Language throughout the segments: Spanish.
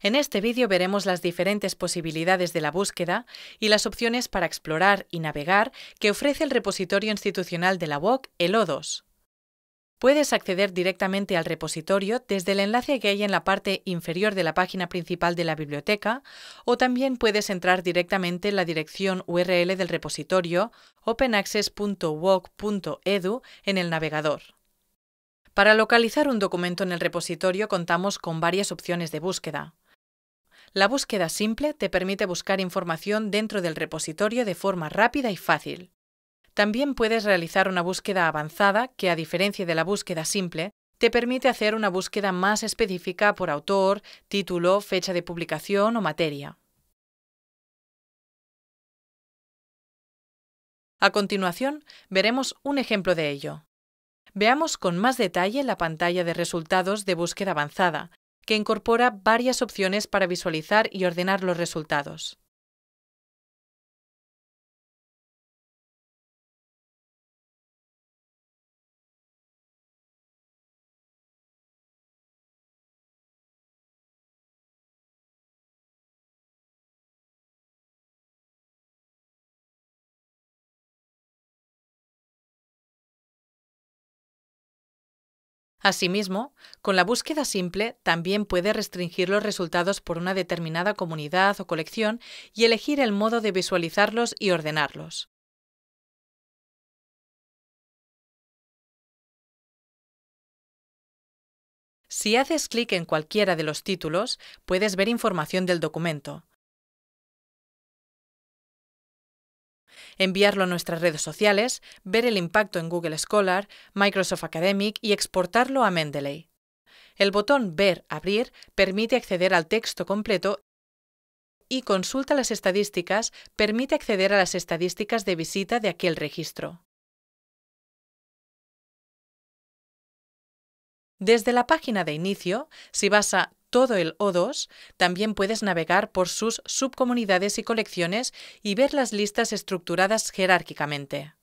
En este vídeo veremos las diferentes posibilidades de la búsqueda y las opciones para explorar y navegar que ofrece el repositorio institucional de la UOC, el O2. Puedes acceder directamente al repositorio desde el enlace que hay en la parte inferior de la página principal de la biblioteca o también puedes entrar directamente en la dirección URL del repositorio openaccess.walk.edu en el navegador. Para localizar un documento en el repositorio contamos con varias opciones de búsqueda. La búsqueda simple te permite buscar información dentro del repositorio de forma rápida y fácil. También puedes realizar una búsqueda avanzada que, a diferencia de la búsqueda simple, te permite hacer una búsqueda más específica por autor, título, fecha de publicación o materia. A continuación, veremos un ejemplo de ello. Veamos con más detalle la pantalla de resultados de búsqueda avanzada, que incorpora varias opciones para visualizar y ordenar los resultados. Asimismo, con la búsqueda simple también puede restringir los resultados por una determinada comunidad o colección y elegir el modo de visualizarlos y ordenarlos. Si haces clic en cualquiera de los títulos, puedes ver información del documento, enviarlo a nuestras redes sociales, ver el impacto en Google Scholar, Microsoft Academic y exportarlo a Mendeley. El botón Ver, Abrir permite acceder al texto completo y Consulta las estadísticas permite acceder a las estadísticas de visita de aquel registro. Desde la página de inicio, si vas a todo el O2, también puedes navegar por sus subcomunidades y colecciones y ver las listas estructuradas jerárquicamente.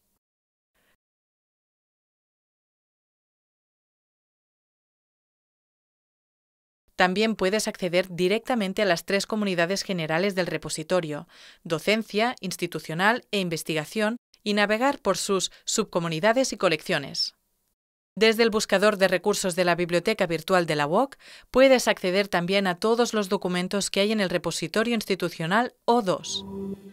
También puedes acceder directamente a las tres comunidades generales del repositorio, docencia, institucional e investigación, y navegar por sus subcomunidades y colecciones. Desde el buscador de recursos de la Biblioteca Virtual de la UOC puedes acceder también a todos los documentos que hay en el repositorio institucional O2.